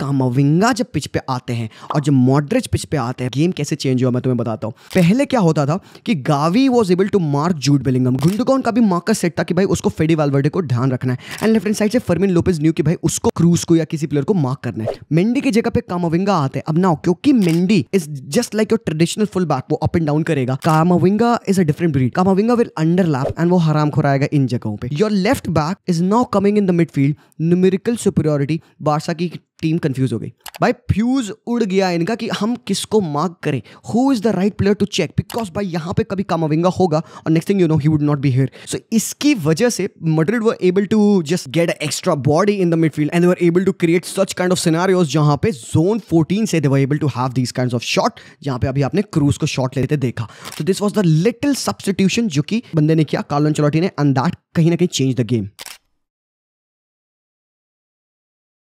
कामाविंगा जब पिच पे आते हैं और जब मॉडरेज पिच पे आते हैं गेम कैसे चेंज हुआ मैं तुम्हें बताता हूँ पहले क्या होता था कि Gavi was able to mark Jude Bellingham Gundogan का भी मार्कर सेट था कि भाई उसको फेडी वालवर्डे को ध्यान रखना है एंड लेफ्ट साइड से फर्मिन लोपेज न्यू कि भाई उसको क्रूज को या किसी प्लेयर को मार्क करना है मेंडी की जगह पे कामाविंगा आते हैं अब ना क्योंकि Mendy is just like your traditional full back वो अप एंड डाउन करेगा Camavinga is a different breed Camavinga will underlap and वो हराम खुराएगा इन जगहों पर your left back is now coming in the midfield numerical superiority Barca की team confuse हो गई भाई फ्यूज उड़ गया इनका कि हम किसको मार्क करें who is the right player to check because भाई यहां पे कभी कामाविंगा होगा और next thing you know he would not be here so इसकी वजह से Madrid were able to just get extra body in the midfield and were able to create such kind of scenarios जहां पे zone fourteen से they were able to have these kind of shot जहां पे अभी आपने cruise को shot लेते देखा तो this was the little substitution जो कि बंदे ने किया कार्लन चलोटी ने एंड दैट कहीं ना कहीं चेंज द गेम